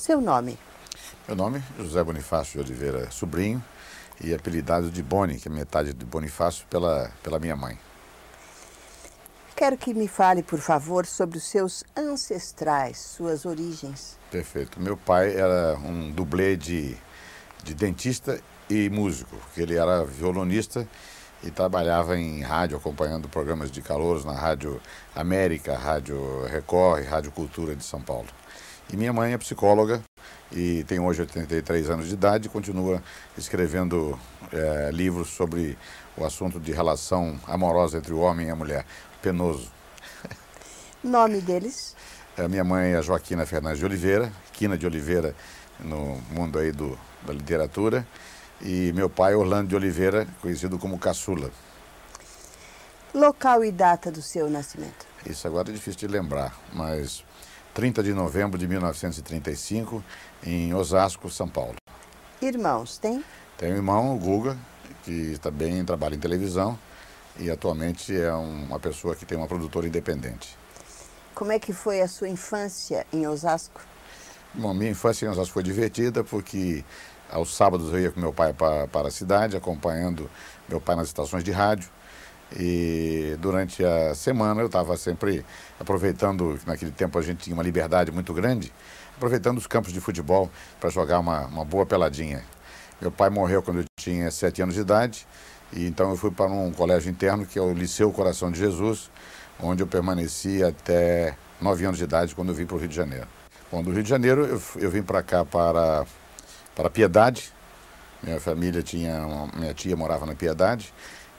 seu nome? Meu nome é José Bonifácio de Oliveira Sobrinho e apelidado de Boni, que é metade de Bonifácio, pela, pela minha mãe. Quero que me fale, por favor, sobre os seus ancestrais, suas origens. Perfeito. Meu pai era um dublê de, de dentista e músico, porque ele era violonista e trabalhava em rádio, acompanhando programas de calouros na Rádio América, Rádio Record e Rádio Cultura de São Paulo. E minha mãe é psicóloga e tem hoje 83 anos de idade e continua escrevendo é, livros sobre o assunto de relação amorosa entre o homem e a mulher. Penoso. Nome deles? A é, minha mãe é Joaquina Fernandes de Oliveira, Quina de Oliveira no mundo aí do, da literatura, e meu pai Orlando de Oliveira, conhecido como Caçula. Local e data do seu nascimento? Isso agora é difícil de lembrar, mas 30 de novembro de 1935, em Osasco, São Paulo. Irmãos, tem? Tem um irmão, o Guga, que também tá trabalha em televisão e atualmente é uma pessoa que tem uma produtora independente. Como é que foi a sua infância em Osasco? Bom, minha infância em Osasco foi divertida porque aos sábados eu ia com meu pai para, para a cidade, acompanhando meu pai nas estações de rádio. E durante a semana eu estava sempre aproveitando, naquele tempo a gente tinha uma liberdade muito grande, aproveitando os campos de futebol para jogar uma, uma boa peladinha. Meu pai morreu quando eu tinha sete anos de idade, e então eu fui para um colégio interno que é o Liceu Coração de Jesus, onde eu permaneci até nove anos de idade quando eu vim para o Rio de Janeiro. Bom, do Rio de Janeiro eu, eu vim para cá para, para Piedade. Minha família tinha, uma, minha tia morava na Piedade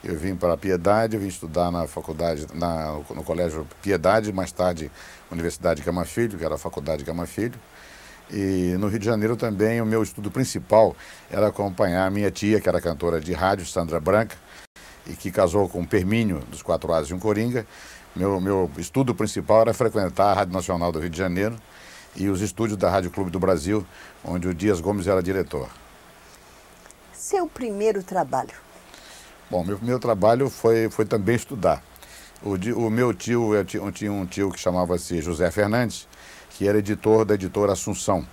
eu vim para a Piedade, vim estudar na faculdade, na, no Colégio Piedade, mais tarde Universidade Gama Filho, que era a faculdade Gama Filho. E no Rio de Janeiro também o meu estudo principal era acompanhar a minha tia, que era cantora de rádio, Sandra Branca, e que casou com o Permínio, dos Quatro As de um Coringa. Meu, meu estudo principal era frequentar a Rádio Nacional do Rio de Janeiro e os estúdios da Rádio Clube do Brasil, onde o Dias Gomes era diretor. Seu primeiro trabalho? Bom, meu primeiro trabalho foi, foi também estudar. O, o meu tio, eu tinha, eu tinha um tio que chamava-se José Fernandes, que era editor da editora Assunção.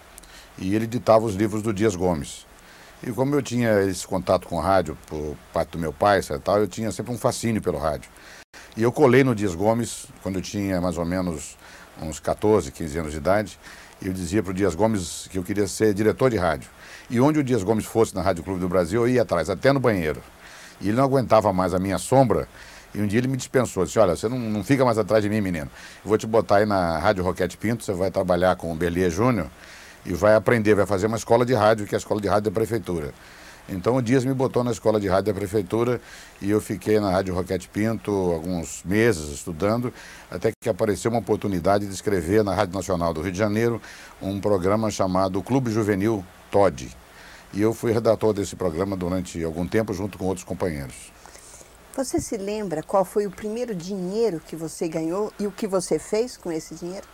E ele editava os livros do Dias Gomes. E como eu tinha esse contato com rádio por parte do meu pai, sabe, tal, eu tinha sempre um fascínio pelo rádio. E eu colei no Dias Gomes, quando eu tinha mais ou menos uns 14, 15 anos de idade, eu dizia para o Dias Gomes que eu queria ser diretor de rádio. E onde o Dias Gomes fosse na Rádio Clube do Brasil, eu ia atrás, até no banheiro. E ele não aguentava mais a minha sombra. E um dia ele me dispensou, disse, olha, você não, não fica mais atrás de mim, menino. Eu vou te botar aí na Rádio Roquete Pinto, você vai trabalhar com o Berlier Júnior e vai aprender, vai fazer uma escola de rádio, que é a escola de rádio da prefeitura. Então o Dias me botou na escola de rádio da prefeitura e eu fiquei na Rádio Roquete Pinto alguns meses estudando, até que apareceu uma oportunidade de escrever na Rádio Nacional do Rio de Janeiro um programa chamado Clube Juvenil TOD, e eu fui redator desse programa durante algum tempo junto com outros companheiros. Você se lembra qual foi o primeiro dinheiro que você ganhou e o que você fez com esse dinheiro?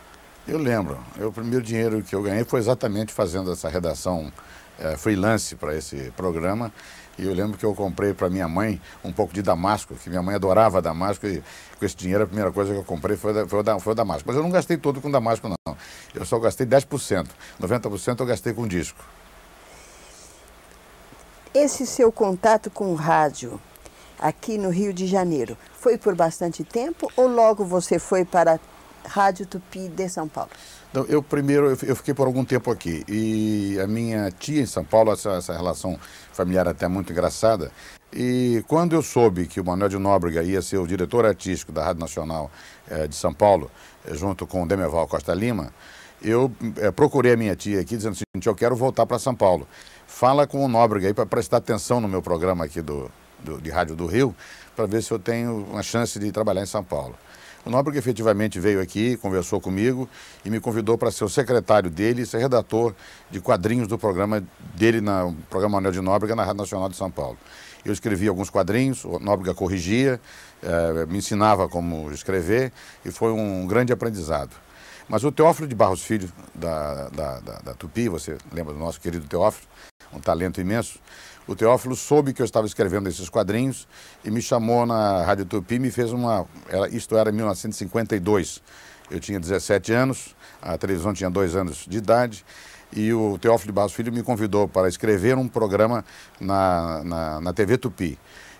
Eu lembro. o primeiro dinheiro que eu ganhei foi exatamente fazendo essa redação é, freelance para esse programa. E eu lembro que eu comprei para minha mãe um pouco de damasco, que minha mãe adorava damasco, e com esse dinheiro a primeira coisa que eu comprei foi, foi, foi o damasco. Mas eu não gastei todo com damasco, não. Eu só gastei 10%. 90% eu gastei com disco. Esse seu contato com o rádio aqui no Rio de Janeiro foi por bastante tempo ou logo você foi para a Rádio Tupi de São Paulo? Então, eu primeiro eu fiquei por algum tempo aqui e a minha tia em São Paulo essa, essa relação familiar até muito engraçada e quando eu soube que o Manuel de Nóbrega ia ser o diretor artístico da Rádio Nacional eh, de São Paulo eh, junto com o Demerval Costa Lima eu é, procurei a minha tia aqui dizendo assim, o seguinte, eu quero voltar para São Paulo. Fala com o Nóbrega aí para prestar atenção no meu programa aqui do, do de Rádio do Rio, para ver se eu tenho uma chance de trabalhar em São Paulo. O Nóbrega efetivamente veio aqui, conversou comigo e me convidou para ser o secretário dele e ser redator de quadrinhos do programa dele, na, o programa Anel de Nóbrega, na Rádio Nacional de São Paulo. Eu escrevi alguns quadrinhos, o Nóbrega corrigia, eh, me ensinava como escrever e foi um grande aprendizado. Mas o Teófilo de Barros Filho, da, da, da, da Tupi, você lembra do nosso querido Teófilo, um talento imenso, o Teófilo soube que eu estava escrevendo esses quadrinhos e me chamou na Rádio Tupi, e me fez uma. Ela isto era 1952. Eu tinha 17 anos, a televisão tinha dois anos de idade, e o Teófilo de Barros Filho me convidou para escrever um programa na, na, na TV Tupi.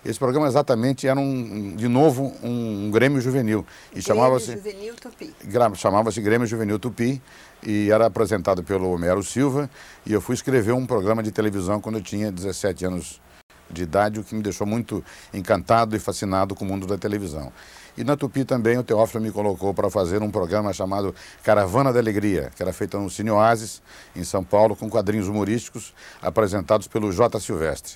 Esse programa exatamente era, um, de novo, um, um Grêmio Juvenil. E chamava-se... Juvenil Tupi. Chamava-se Grêmio Juvenil Tupi e era apresentado pelo Homero Silva. E eu fui escrever um programa de televisão quando eu tinha 17 anos de idade, o que me deixou muito encantado e fascinado com o mundo da televisão. E na Tupi também o Teófilo me colocou para fazer um programa chamado Caravana da Alegria, que era feito no Cine Oasis, em São Paulo, com quadrinhos humorísticos apresentados pelo J. Silvestre.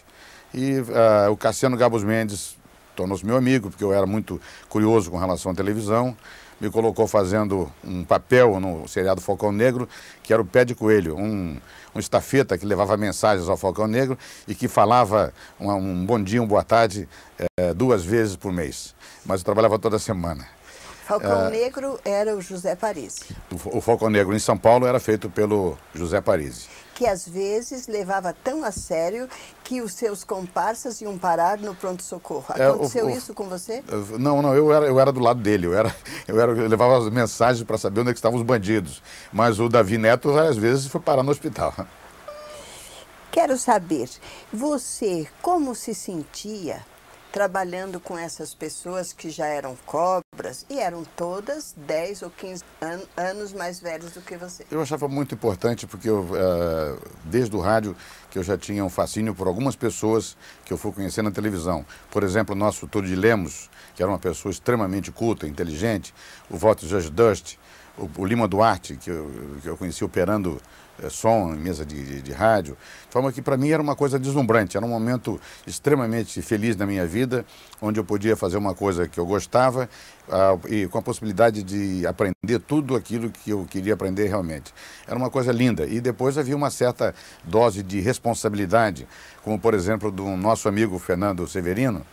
E uh, o Cassiano Gabos Mendes tornou-se meu amigo, porque eu era muito curioso com relação à televisão. Me colocou fazendo um papel no seriado Falcão Negro, que era o Pé de Coelho, um, um estafeta que levava mensagens ao Falcão Negro e que falava um, um bom dia, uma boa tarde, é, duas vezes por mês. Mas eu trabalhava toda semana. Falcão ah, Negro era o José Parisi. O, o Falcão Negro em São Paulo era feito pelo José Parisi que às vezes levava tão a sério que os seus comparsas iam parar no pronto-socorro. É, Aconteceu é, o, isso com você? Não, não, eu era, eu era do lado dele, eu, era, eu, era, eu levava as mensagens para saber onde é estavam os bandidos. Mas o Davi Neto várias vezes foi parar no hospital. Quero saber, você como se sentia trabalhando com essas pessoas que já eram cobras? E eram todas 10 ou 15 an anos mais velhas do que você. Eu achava muito importante, porque eu, uh, desde o rádio, que eu já tinha um fascínio por algumas pessoas que eu fui conhecer na televisão. Por exemplo, o nosso Tudo de Lemos, que era uma pessoa extremamente culta, inteligente, o Voto George Dust, o, o Lima Duarte, que eu, que eu conheci operando é, som, mesa de, de, de rádio. De forma que para mim era uma coisa deslumbrante, era um momento extremamente feliz na minha vida, onde eu podia fazer uma coisa que eu gostava ah, e com a possibilidade de aprender tudo aquilo que eu queria aprender realmente. Era uma coisa linda. E depois havia uma certa dose de responsabilidade, como por exemplo do nosso amigo Fernando Severino,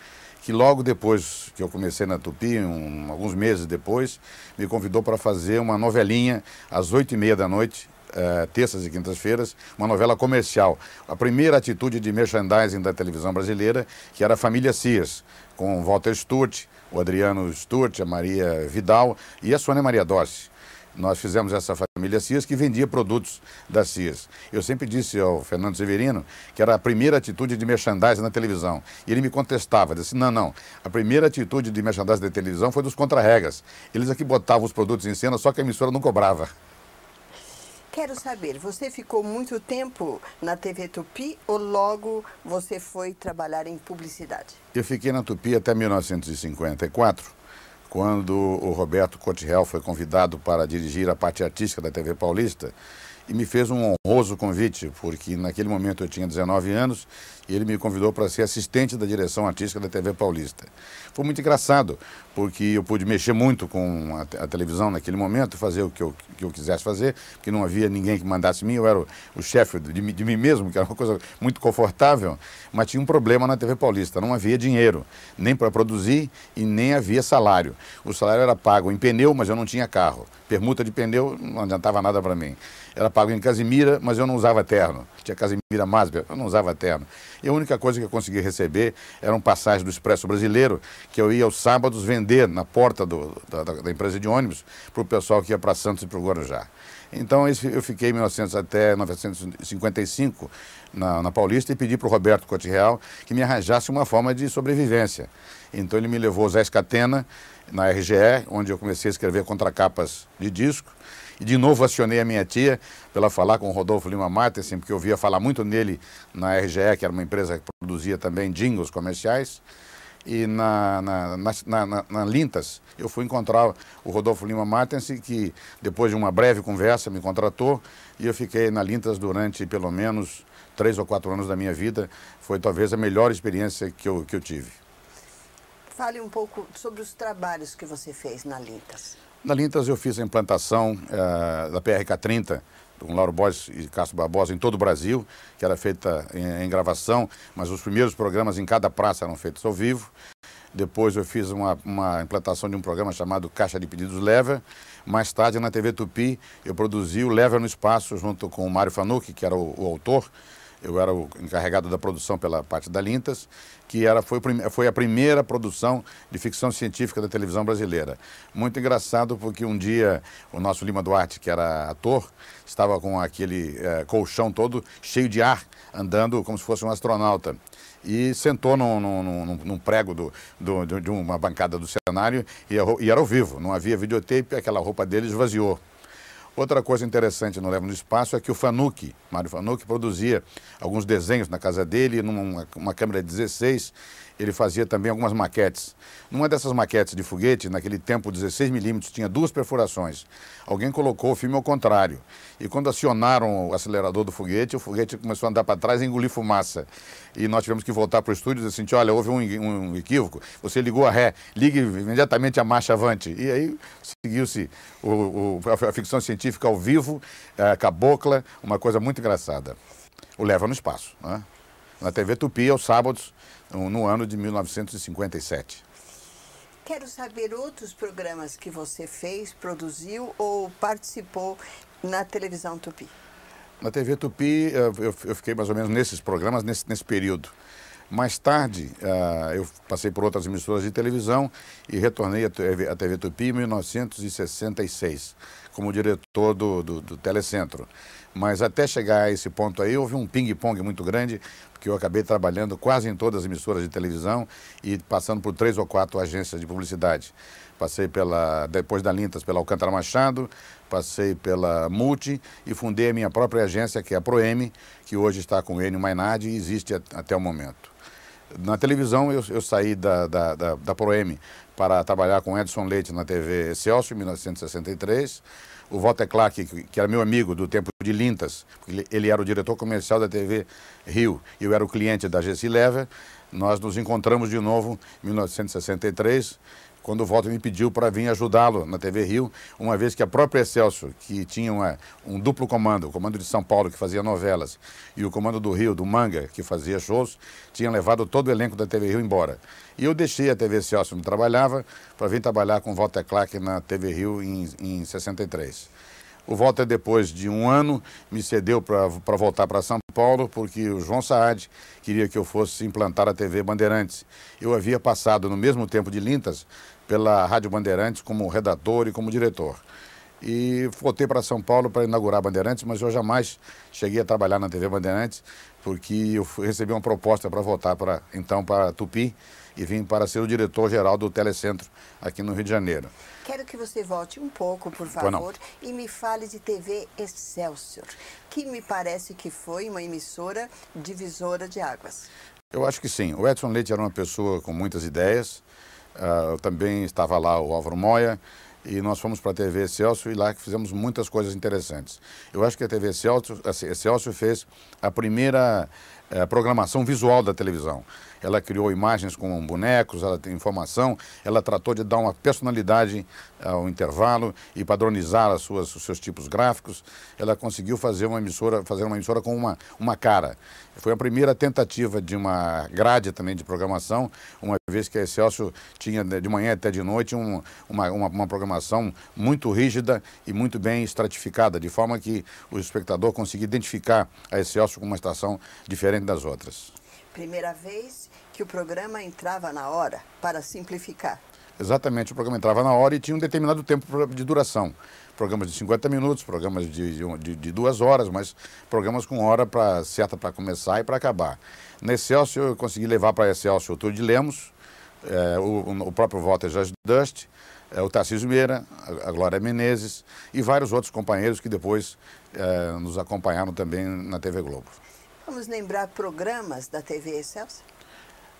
que logo depois que eu comecei na Tupi, um, alguns meses depois, me convidou para fazer uma novelinha às oito e meia da noite é, terças e quintas-feiras, uma novela comercial. A primeira atitude de merchandising da televisão brasileira, que era a Família Sears, com Walter Sturt, o Adriano Sturt, a Maria Vidal e a Sônia Maria Dossi. Nós fizemos essa família Cias que vendia produtos da Cias. Eu sempre disse ao Fernando Severino que era a primeira atitude de merchandising na televisão. E ele me contestava, disse: não, não. A primeira atitude de merchandising da televisão foi dos contra-regas. Eles aqui é botavam os produtos em cena, só que a emissora não cobrava. Quero saber, você ficou muito tempo na TV Tupi ou logo você foi trabalhar em publicidade? Eu fiquei na Tupi até 1954, quando o Roberto Cotirel foi convidado para dirigir a parte artística da TV Paulista e me fez um honroso convite, porque naquele momento eu tinha 19 anos e ele me convidou para ser assistente da direção artística da TV Paulista. Foi muito engraçado, porque eu pude mexer muito com a, a televisão naquele momento, fazer o que eu, que eu quisesse fazer, porque não havia ninguém que mandasse mim, eu era o, o chefe de, de, mim mesmo, que era uma coisa muito confortável, mas tinha um problema na TV Paulista, não havia dinheiro, nem para produzir e nem havia salário. O salário era pago em pneu, mas eu não tinha carro. Permuta de pneu não adiantava nada para mim. Era pago em Casimira, mas eu não usava terno. Tinha Casimira Masber, eu não usava terno. E a única coisa que eu consegui receber era um passagem do Expresso Brasileiro, que eu ia aos sábados vender na porta do, da, da, empresa de ônibus para o pessoal que ia para Santos e para o Guarujá. Então eu fiquei 1900 até 1955 na, na Paulista e pedi para o Roberto Cote Real que me arranjasse uma forma de sobrevivência. Então ele me levou ao Zé Escatena, na RGE, onde eu comecei a escrever contracapas de disco. E de novo acionei a minha tia pela falar com o Rodolfo Lima Martensen, assim, porque eu via falar muito nele na RGE, que era uma empresa que produzia também jingles comerciais e na, na, na, na, na Lintas. Eu fui encontrar o Rodolfo Lima Martens, que depois de uma breve conversa me contratou e eu fiquei na Lintas durante pelo menos três ou quatro anos da minha vida. Foi talvez a melhor experiência que eu, que eu tive. Fale um pouco sobre os trabalhos que você fez na Lintas. Na Lintas eu fiz a implantação uh, da PRK-30, com Lauro Borges e Castro Barbosa em todo o Brasil, que era feita em, em gravação, mas os primeiros programas em cada praça eram feitos ao vivo. Depois eu fiz uma, uma, implantação de um programa chamado Caixa de Pedidos Lever. Mais tarde, na TV Tupi, eu produzi o Lever no Espaço, junto com o Mário Fanucchi, que era o, o autor. Eu era o encarregado da produção pela parte da Lintas que era, foi, foi a primeira produção de ficção científica da televisão brasileira. Muito engraçado porque um dia o nosso Lima Duarte, que era ator, estava com aquele é, colchão todo cheio de ar, andando como se fosse um astronauta e sentou num, num, num prego do, do, de uma bancada do cenário e, e era ao vivo, não havia videotape, aquela roupa dele esvaziou. Outra coisa interessante no Leva no Espaço é que o Fanuc Mário Fanuc produzia alguns desenhos na casa dele, numa uma câmera 16, ele fazia também algumas maquetes. Numa dessas maquetes de foguete, naquele tempo 16 milímetros, tinha duas perfurações. Alguém colocou o filme ao contrário. E quando acionaram o acelerador do foguete, o foguete começou a andar para trás e engolir fumaça. E nós tivemos que voltar para o estúdio e dizer assim, olha, houve um, um equívoco, você ligou a ré, ligue imediatamente a marcha avante. E aí seguiu-se a, a ficção científica ao vivo, é, a cabocla, uma coisa muito engraçada. O leva no espaço, né? Na TV Tupi, aos sábados, no ano de 1957. Quero saber outros programas que você fez, produziu ou participou na televisão Tupi. Na TV Tupi, eu fiquei mais ou menos nesses programas, nesse, nesse período. Mais tarde, ah, eu passei por outras emissoras de televisão e retornei à TV, Tupi em 1966, como diretor do, do, do Telecentro. Mas até chegar a esse ponto aí, houve um ping-pong muito grande, porque eu acabei trabalhando quase em todas as emissoras de televisão e passando por três ou quatro agências de publicidade. Passei pela, depois da Lintas, pela Alcântara Machado, passei pela Multi e fundei a minha própria agência, que é a ProM, que hoje está com o Enio Mainardi e existe até o momento na televisão eu, eu saí da, da, da, da para trabalhar com Edson Leite na TV Celso em 1963. O Walter Clark, que era meu amigo do tempo de Lintas, ele era o diretor comercial da TV Rio e eu era o cliente da GC Lever. Nós nos encontramos de novo em 1963 quando o Walter me pediu para vir ajudá-lo na TV Rio, uma vez que a própria Excelso, que tinha uma, um duplo comando, o comando de São Paulo, que fazia novelas, e o comando do Rio, do Manga, que fazia shows, tinha levado todo o elenco da TV Rio embora. E eu deixei a TV Celso, onde trabalhava, para vir trabalhar com o Walter Clark na TV Rio em, em 63. O Walter, depois de um ano, me cedeu para voltar para São Paulo, porque o João Saad queria que eu fosse implantar a TV Bandeirantes. Eu havia passado, no mesmo tempo de Lintas, pela Rádio Bandeirantes como redator e como diretor. E voltei para São Paulo para inaugurar Bandeirantes, mas eu jamais cheguei a trabalhar na TV Bandeirantes, porque eu recebi uma proposta para voltar para então para Tupi e vim para ser o diretor-geral do Telecentro aqui no Rio de Janeiro. Quero que você volte um pouco, por favor, e me fale de TV Excelsior, que me parece que foi uma emissora divisora de águas. Eu acho que sim. O Edson Leite era uma pessoa com muitas ideias, ah, também estava lá o Álvaro Moya e nós fomos para a TV Celso e lá fizemos muitas coisas interessantes. Eu acho que a TV Celso, a assim, Celso fez a primeira é, programação visual da televisão. Ela criou imagens com bonecos, ela tem informação, ela tratou de dar uma personalidade é, ao intervalo e padronizar as suas, os seus tipos gráficos. Ela conseguiu fazer uma emissora, fazer uma emissora com uma, uma cara. Foi a primeira tentativa de uma grade também de programação, uma vez que a Excelsior tinha de manhã até de noite um, uma, uma, uma programação muito rígida e muito bem estratificada, de forma que o espectador conseguia identificar a Excelsior como uma estação diferente diferente das outras. Primeira vez que o programa entrava na hora, para simplificar. Exatamente, o programa entrava na hora e tinha um determinado tempo de duração. Programas de 50 minutos, programas de, de, de duas horas, mas programas com hora pra, certa para começar e para acabar. Na Excelsior, eu consegui levar para Excelsior o Tour de Lemos, é, o, o, próprio Walter Just Dust, é, o Tarcísio Meira, a, a Glória Menezes e vários outros companheiros que depois é, nos acompanharam também na TV Globo. Vamos lembrar programas da TV Celso?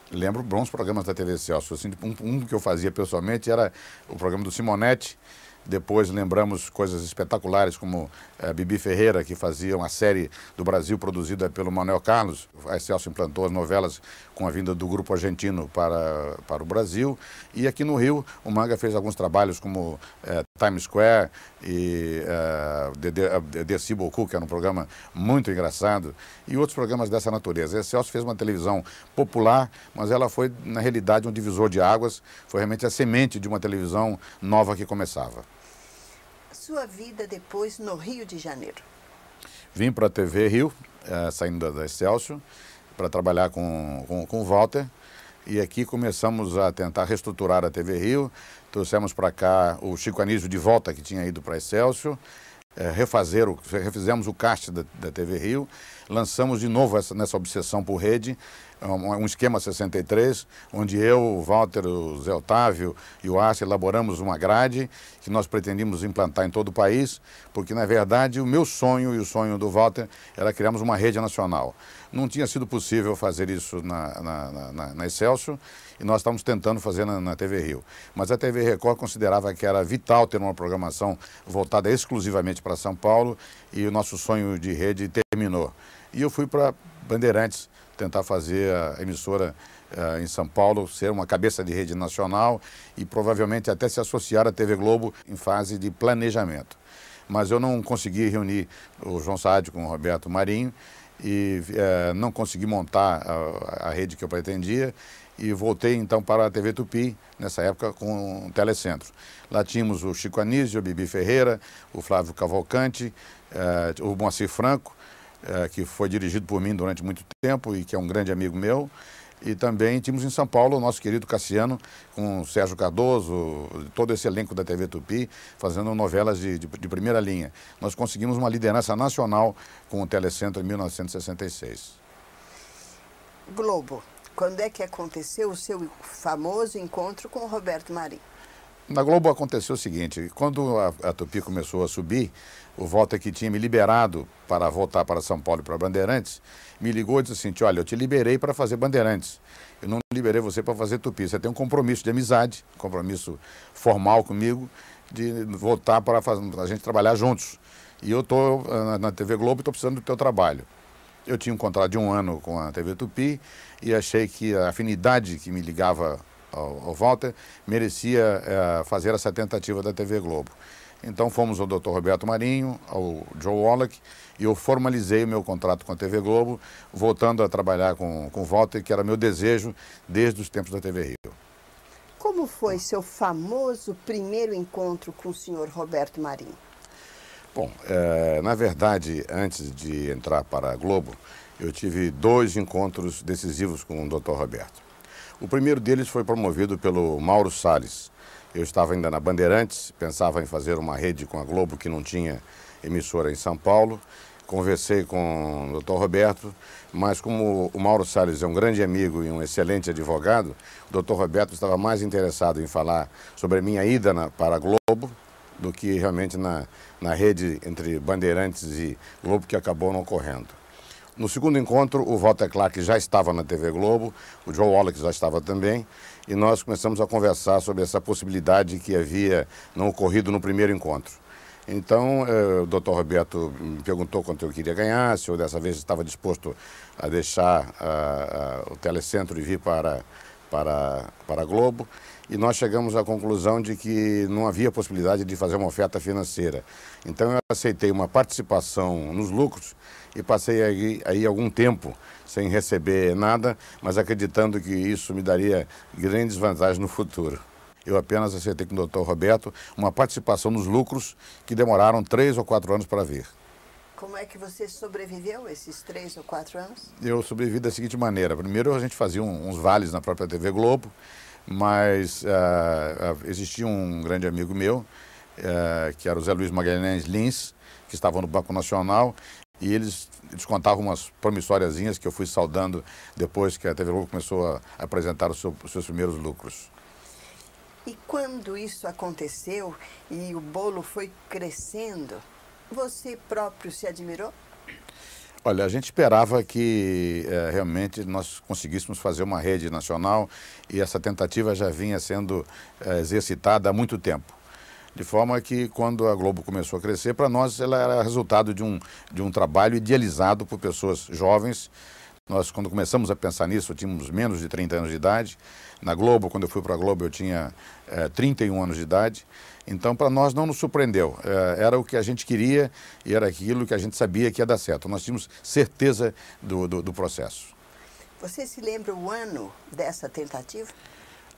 Lembro bons programas da TV Celso. Assim, um, um, que eu fazia pessoalmente era o programa do Simonetti. Depois lembramos coisas espetaculares como eh, Bibi Ferreira, que fazia uma série do Brasil produzida pelo Manuel Carlos. A Celso implantou as novelas com a vinda do grupo argentino para, para o Brasil. E aqui no Rio, o Manga fez alguns trabalhos como é, Times Square e uh, Desi Boku, que era um programa muito engraçado, e outros programas dessa natureza. A Celso fez uma televisão popular, mas ela foi, na realidade, um divisor de águas, foi realmente a semente de uma televisão nova que começava. Sua vida depois no Rio de Janeiro? Vim para a TV Rio, uh, saindo da, Celso, para trabalhar com, com, com o Walter, e aqui começamos a tentar reestruturar a TV Rio, Trouxemos para cá o Chico Anísio de volta, que tinha ido para Excelsior. É, refazer o, refizemos o cast da, da, TV Rio, lançamos de novo essa, nessa obsessão por rede, é um, um esquema 63, onde eu, o Walter, o Zé Otávio e o Arce elaboramos uma grade que nós pretendíamos implantar em todo o país, porque na verdade o meu sonho e o sonho do Walter era criarmos uma rede nacional. Não tinha sido possível fazer isso na, na, na, na Excelsior, e nós estamos tentando fazer na, na, TV Rio. Mas a TV Record considerava que era vital ter uma programação voltada exclusivamente para São Paulo e o nosso sonho de rede terminou. E eu fui para Bandeirantes tentar fazer a emissora Uh, em São Paulo, ser uma cabeça de rede nacional e provavelmente até se associar à TV Globo em fase de planejamento. Mas eu não consegui reunir o João Saad com o Roberto Marinho e uh, não consegui montar a, a rede que eu pretendia e voltei então para a TV Tupi, nessa época com o Telecentro. Lá tínhamos o Chico Anísio, o Bibi Ferreira, o Flávio Cavalcante, eh, o Moacir Franco, eh, que foi dirigido por mim durante muito tempo e que é um grande amigo meu. E também tínhamos em São Paulo o nosso querido Cassiano, com o Sérgio Cardoso, todo esse elenco da TV Tupi, fazendo novelas de, de, de primeira linha. Nós conseguimos uma liderança nacional com o Telecentro em 1966. Globo. Quando é que aconteceu o seu famoso encontro com o Roberto Marinho? Na Globo aconteceu o seguinte, quando a, a Tupi começou a subir, o Volta é que tinha me liberado para voltar para São Paulo e para Bandeirantes, me ligou e disse assim, olha, eu te liberei para fazer Bandeirantes. Eu não liberei você para fazer Tupi. Você tem um compromisso de amizade, um compromisso formal comigo, de voltar para a gente trabalhar juntos. E eu estou na, na TV Globo e estou precisando do teu trabalho. Eu tinha um contrato de um ano com a TV Tupi e achei que a afinidade que me ligava ao, ao Walter merecia é, fazer essa tentativa da TV Globo. Então fomos ao Dr. Roberto Marinho, ao Joe Wallach, e eu formalizei o meu contrato com a TV Globo, voltando a trabalhar com, com o Walter, que era meu desejo desde os tempos da TV Rio. Como foi seu famoso primeiro encontro com o senhor Roberto Marinho? Bom, é, na verdade, antes de entrar para a Globo, eu tive dois encontros decisivos com o Dr. Roberto. O primeiro deles foi promovido pelo Mauro Salles. Eu estava ainda na Bandeirantes, pensava em fazer uma rede com a Globo que não tinha emissora em São Paulo. Conversei com o Dr. Roberto, mas como o Mauro Salles é um grande amigo e um excelente advogado, o Dr. Roberto estava mais interessado em falar sobre a minha ida na, para a Globo do que realmente na, na rede entre Bandeirantes e Globo que acabou não ocorrendo. No segundo encontro, o Walter Clark já estava na TV Globo, o João Wallach já estava também, e nós começamos a conversar sobre essa possibilidade que havia não ocorrido no primeiro encontro. Então, eh, o doutor Roberto me perguntou quanto eu queria ganhar, se eu dessa vez estava disposto a deixar o telecentro e vir para, para, para a Globo. E nós chegamos à conclusão de que não havia possibilidade de fazer uma oferta financeira. Então, eu aceitei uma participação nos lucros e passei aí, aí algum tempo sem receber nada, mas acreditando que isso me daria grandes vantagens no futuro. Eu apenas acertei com o doutor Roberto uma participação nos lucros que demoraram três ou quatro anos para vir. Como é que você sobreviveu esses três ou quatro anos? Eu sobrevivi da seguinte maneira. Primeiro, a gente fazia uns vales na própria TV Globo, mas uh, existia um grande amigo meu, uh, que era o Zé Luiz Magalhães Lins, que estava no Banco Nacional, e eles, eles contavam umas promissóriazinhas que eu fui saudando depois que a TV Globo começou a apresentar os seus primeiros lucros. E quando isso aconteceu e o bolo foi crescendo, você próprio se admirou? Olha, a gente esperava que é, realmente nós conseguíssemos fazer uma rede nacional e essa tentativa já vinha sendo é, exercitada há muito tempo. De forma que, quando a Globo começou a crescer, para nós ela era resultado de um, de um trabalho idealizado por pessoas jovens. Nós, quando começamos a pensar nisso, tínhamos menos de 30 anos de idade. Na Globo, quando eu fui para a Globo, eu tinha é, eh, 31 anos de idade. Então, para nós, não nos surpreendeu. É, era o que a gente queria e era aquilo que a gente sabia que ia dar certo. Nós tínhamos certeza do, do, do processo. Você se lembra o ano dessa tentativa?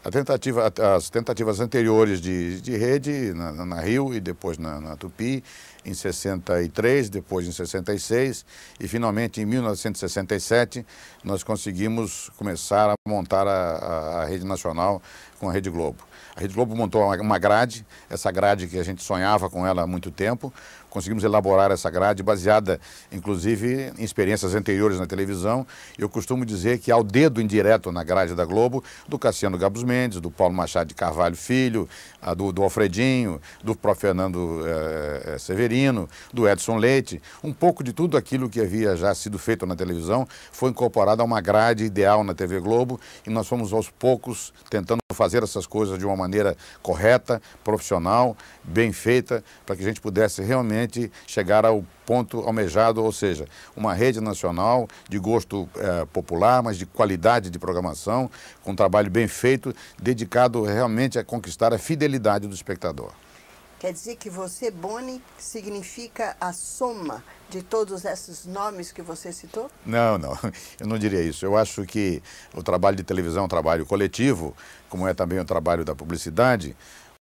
A tentativa, as tentativas anteriores de, de rede na, na, Rio e depois na, na, Tupi, em 63, depois em 66 e finalmente em 1967 nós conseguimos começar a montar a, a, a rede nacional com a Rede Globo. A Rede Globo montou uma, uma grade, essa grade que a gente sonhava com ela há muito tempo, conseguimos elaborar essa grade baseada, inclusive, em experiências anteriores na televisão. Eu costumo dizer que há o dedo indireto na grade da Globo do Cassiano Gabos Mendes, do Paulo Machado de Carvalho Filho, do, do Alfredinho, do Prof Fernando eh, eh, Severino, do Edson Leite. Um pouco de tudo aquilo que havia já sido feito na televisão foi incorporado a uma grade ideal na TV Globo e nós fomos aos poucos tentando fazer essas coisas de uma maneira correta, profissional, bem feita, para que a gente pudesse realmente realmente chegar ao ponto almejado, ou seja, uma rede nacional de gosto eh, popular, mas de qualidade de programação, com um trabalho bem feito, dedicado realmente a conquistar a fidelidade do espectador. Quer dizer que você, Boni, significa a soma de todos esses nomes que você citou? Não, não, eu não diria isso. Eu acho que o trabalho de televisão é um trabalho coletivo, como é também o trabalho da publicidade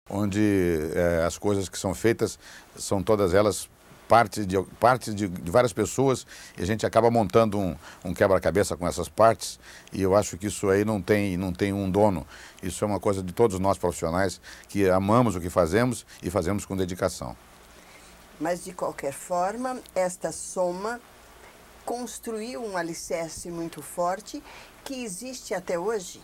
onde é, as coisas que são feitas são todas elas parte de, parte de, de, várias pessoas e a gente acaba montando um, um quebra-cabeça com essas partes e eu acho que isso aí não tem, não tem um dono. Isso é uma coisa de todos nós profissionais que amamos o que fazemos e fazemos com dedicação. Mas, de qualquer forma, esta soma construiu um alicerce muito forte que existe até hoje.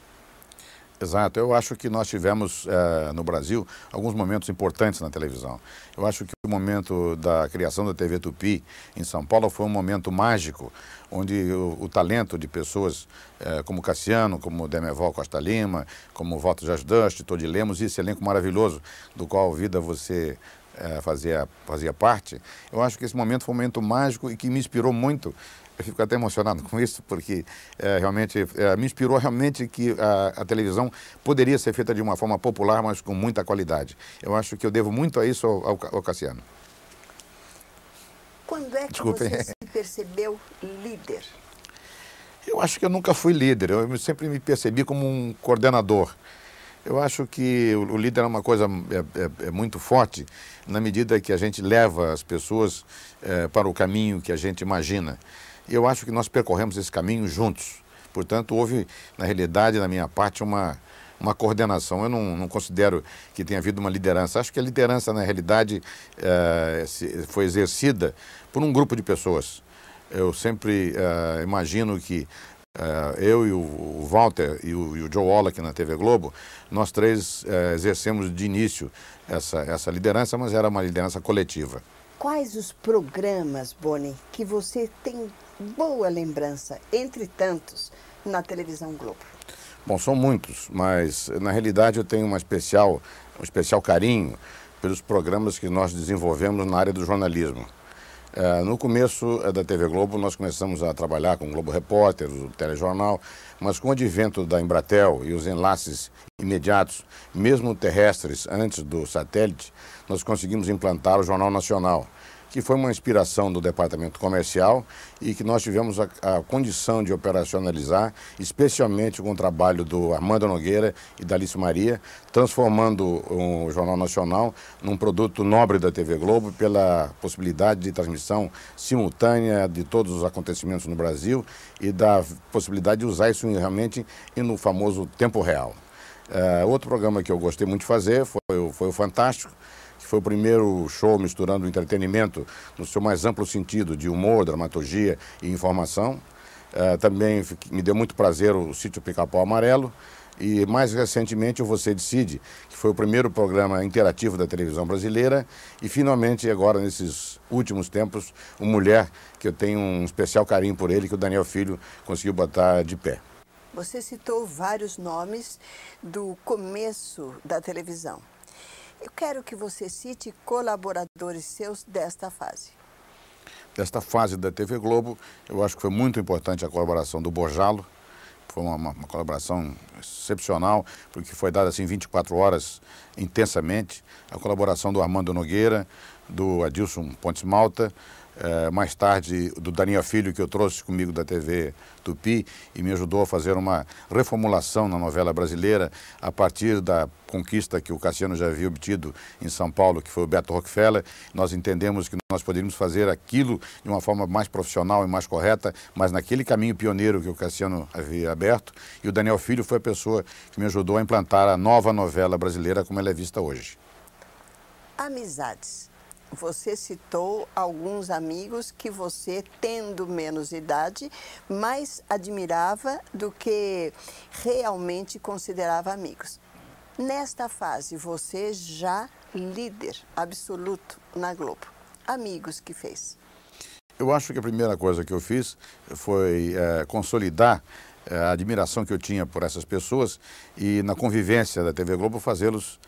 Exato. Eu acho que nós tivemos eh, no Brasil alguns momentos importantes na televisão. Eu acho que o momento da criação da TV Tupi em São Paulo foi um momento mágico, onde o, o talento de pessoas eh, como Cassiano, como Demerval Costa Lima, como Voto Jasdust, Todi Lemos e esse elenco maravilhoso do qual vida você eh, fazia, fazia parte, eu acho que esse momento foi um momento mágico e que me inspirou muito eu fico até emocionado com isso, porque é, realmente é, me inspirou realmente que a, a, televisão poderia ser feita de uma forma popular, mas com muita qualidade. Eu acho que eu devo muito a isso ao, ao Cassiano. Quando é que você se percebeu líder? Eu acho que eu nunca fui líder, eu sempre me percebi como um coordenador. Eu acho que o líder é uma coisa é, é, é muito forte na medida que a gente leva as pessoas eh, para o caminho que a gente imagina. E eu acho que nós percorremos esse caminho juntos. Portanto, houve, na realidade, na minha parte, uma, uma coordenação. Eu não, não, considero que tenha havido uma liderança. Acho que a liderança, na realidade, é, foi exercida por um grupo de pessoas. Eu sempre é, imagino que é, eu e o Walter e o, e o Joe Wallach na TV Globo, nós três exercemos de início essa, essa liderança, mas era uma liderança coletiva. Quais os programas, Boni, que você tem boa lembrança, entre tantos, na televisão Globo? Bom, são muitos, mas na realidade eu tenho uma especial, um especial carinho pelos programas que nós desenvolvemos na área do jornalismo. Uh, no começo eh, da TV Globo, nós começamos a trabalhar com o Globo Repórter, o Telejornal, mas com o advento da Embratel e os enlaces imediatos, mesmo terrestres, antes do satélite, nós conseguimos implantar o Jornal Nacional que foi uma inspiração do departamento comercial e que nós tivemos a, a condição de operacionalizar, especialmente com o trabalho do Armando Nogueira e da Alice Maria, transformando o Jornal Nacional num produto nobre da TV Globo pela possibilidade de transmissão simultânea de todos os acontecimentos no Brasil e da possibilidade de usar isso realmente no famoso tempo real. Uh, outro programa que eu gostei muito de fazer foi, foi o Fantástico, foi o primeiro show misturando entretenimento no seu mais amplo sentido de humor, dramaturgia e informação. Uh, também me deu muito prazer o sítio Pica-Pau Amarelo. E mais recentemente o Você Decide, que foi o primeiro programa interativo da televisão brasileira. E finalmente, agora nesses últimos tempos, o Mulher, que eu tenho um especial carinho por ele, que o Daniel Filho conseguiu botar de pé. Você citou vários nomes do começo da televisão. Eu quero que você cite colaboradores seus desta fase. Desta fase da TV Globo, eu acho que foi muito importante a colaboração do Bojalo, Foi uma, uma, uma colaboração excepcional, porque foi dada assim 24 horas intensamente. A colaboração do Armando Nogueira, do Adilson Pontes Malta, eh, mais tarde do Daniel Filho, que eu trouxe comigo da TV Tupi e me ajudou a fazer uma reformulação na novela brasileira a partir da conquista que o Cassiano já havia obtido em São Paulo, que foi o Beto Rockefeller. Nós entendemos que nós poderíamos fazer aquilo de uma forma mais profissional e mais correta, mas naquele caminho pioneiro que o Cassiano havia aberto. E o Daniel Filho foi a pessoa que me ajudou a implantar a nova novela brasileira como ela é vista hoje. Amizades você citou alguns amigos que você, tendo menos idade, mais admirava do que realmente considerava amigos. Nesta fase, você já líder absoluto na Globo. Amigos que fez? Eu acho que a primeira coisa que eu fiz foi é, consolidar é, a admiração que eu tinha por essas pessoas e na convivência da TV Globo fazê-los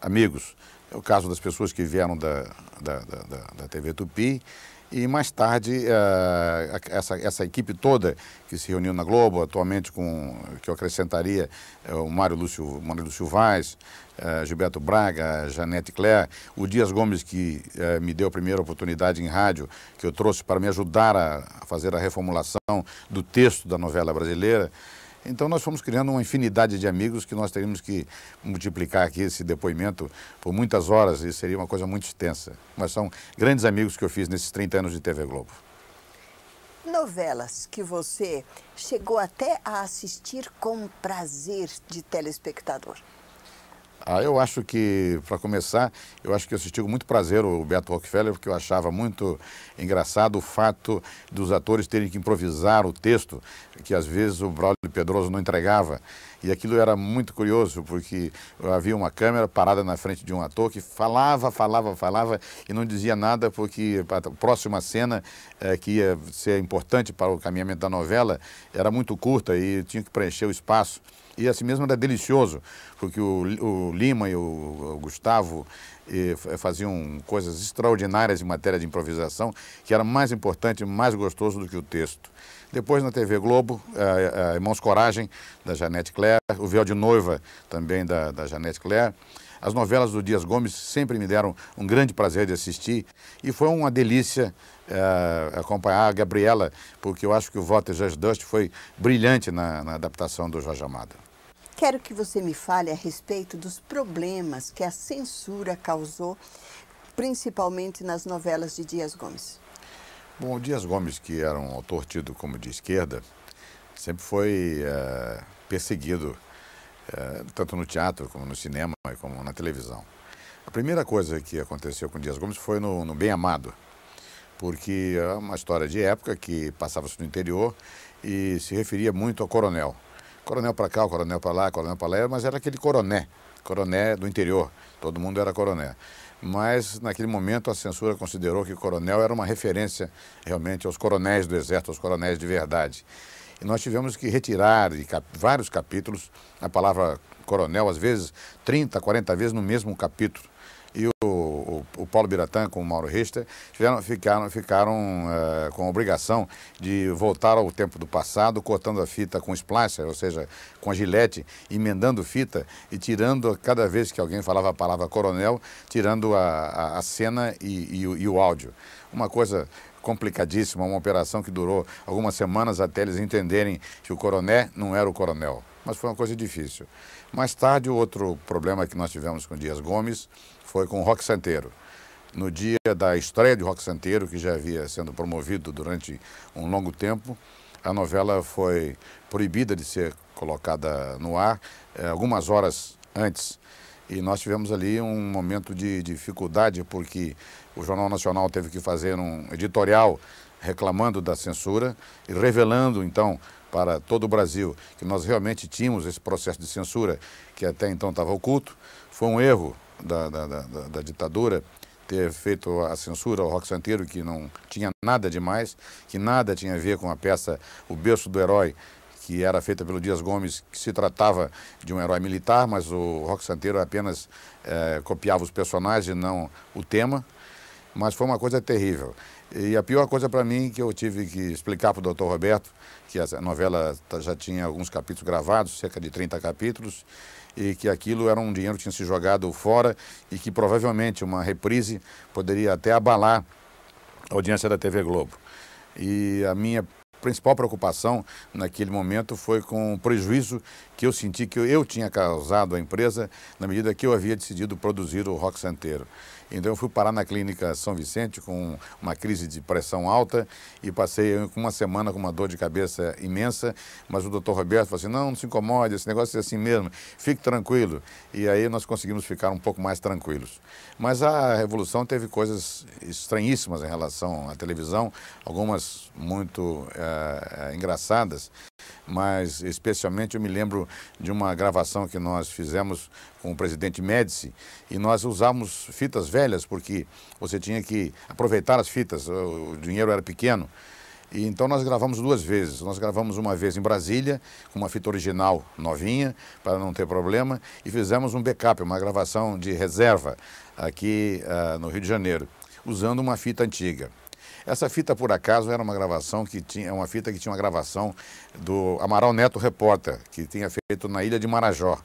amigos. É o caso das pessoas que vieram da, da, da, da TV Tupi. E mais tarde, uh, essa, essa equipe toda que se reuniu na Globo, atualmente com, que eu acrescentaria, uh, o Mário Lúcio, Mário Lúcio Vaz, uh, eh, Gilberto Braga, Janete Clé, o Dias Gomes, que eh, me deu a primeira oportunidade em rádio, que eu trouxe para me ajudar a, a fazer a reformulação do texto da novela brasileira. Então nós fomos criando uma infinidade de amigos que nós teríamos que multiplicar aqui esse depoimento por muitas horas e seria uma coisa muito extensa. Mas são grandes amigos que eu fiz nesses 30 anos de TV Globo. Novelas que você chegou até a assistir com prazer de telespectador. Ah, eu acho que, para começar, eu acho que eu assisti com muito prazer o Beto Rockefeller, porque eu achava muito engraçado o fato dos atores terem que improvisar o texto, que às vezes o Braulio Pedroso não entregava. E aquilo era muito curioso, porque havia uma câmera parada na frente de um ator que falava, falava, falava e não dizia nada, porque a próxima cena, é, que ia ser importante para o caminhamento da novela, era muito curta e tinha que preencher o espaço. E assim mesmo era delicioso, porque o, o Lima e o, o Gustavo e, eh, eh, faziam coisas extraordinárias em matéria de improvisação, que era mais importante, mais gostoso do que o texto. Depois na TV Globo, a, Irmãos Coragem, da Janete Claire, o Véu de Noiva, também da, da Janete Claire. As novelas do Dias Gomes sempre me deram um grande prazer de assistir e foi uma delícia é, acompanhar a Gabriela, porque eu acho que o Walter José Dust foi brilhante na, na adaptação do Jorge Amado. Quero que você me fale a respeito dos problemas que a censura causou, principalmente nas novelas de Dias Gomes. Bom, o Dias Gomes, que era um autor tido como de esquerda, sempre foi é, perseguido, é, tanto no teatro, como no cinema, como na televisão. A primeira coisa que aconteceu com Dias Gomes foi no, no Bem Amado, porque é uma história de época que passava-se no interior e se referia muito ao coronel coronel para cá, coronel para lá, coronel para lá, mas era aquele coroné, coroné do interior, todo mundo era coroné. Mas, naquele momento, a censura considerou que coronel era uma referência realmente aos coronéis do exército, aos coronéis de verdade. E nós tivemos que retirar de cap vários capítulos a palavra coronel, às vezes 30, 40 vezes no mesmo capítulo. E o o, Paulo Biratã com o Mauro Richter tiveram, ficaram, ficaram uh, com a obrigação de voltar ao tempo do passado, cortando a fita com splash, ou seja, com a gilete, emendando fita e tirando, cada vez que alguém falava a palavra coronel, tirando a, a, a cena e, e, e o áudio. Uma coisa complicadíssima, uma operação que durou algumas semanas até eles entenderem que o coronel não era o coronel. Mas foi uma coisa difícil. Mais tarde, outro problema que nós tivemos com Dias Gomes foi com o Rock Santeiro. No dia da estreia de Rock Santeiro, que já havia sendo promovido durante um longo tempo, a novela foi proibida de ser colocada no ar eh, algumas horas antes. E nós tivemos ali um momento de dificuldade, porque o Jornal Nacional teve que fazer um editorial reclamando da censura e revelando, então, para todo o Brasil que nós realmente tínhamos esse processo de censura que até então estava oculto. Foi um erro da, da, da, da ditadura, ter feito a censura ao rock santeiro, que não tinha nada demais, que nada tinha a ver com a peça O Berço do Herói, que era feita pelo Dias Gomes, que se tratava de um herói militar, mas o rock santeiro apenas é, copiava os personagens, não o tema. Mas foi uma coisa terrível. E a pior coisa para mim, que eu tive que explicar para o doutor Roberto, que a novela tá, já tinha alguns capítulos gravados, cerca de 30 capítulos, e que aquilo era um dinheiro que tinha se jogado fora e que provavelmente uma reprise poderia até abalar a audiência da TV Globo. E a minha principal preocupação naquele momento foi com o prejuízo que eu senti que eu tinha causado à empresa na medida que eu havia decidido produzir o rock santeiro. Então eu fui parar na clínica São Vicente com uma crise de pressão alta e passei uma semana com uma dor de cabeça imensa, mas o doutor Roberto falou assim, não, não se incomode, esse negócio é assim mesmo, fique tranquilo. E aí nós conseguimos ficar um pouco mais tranquilos. Mas a Revolução teve coisas estranhíssimas em relação à televisão, algumas muito é, engraçadas mas especialmente eu me lembro de uma gravação que nós fizemos com o presidente Médici e nós usávamos fitas velhas porque você tinha que aproveitar as fitas, o dinheiro era pequeno. E então nós gravamos duas vezes. Nós gravamos uma vez em Brasília, com uma fita original novinha, para não ter problema, e fizemos um backup, uma gravação de reserva aqui uh, no Rio de Janeiro, usando uma fita antiga. Essa fita, por acaso, era uma gravação que tinha, é uma fita que tinha uma gravação do Amaral Neto Repórter, que tinha feito na ilha de Marajó.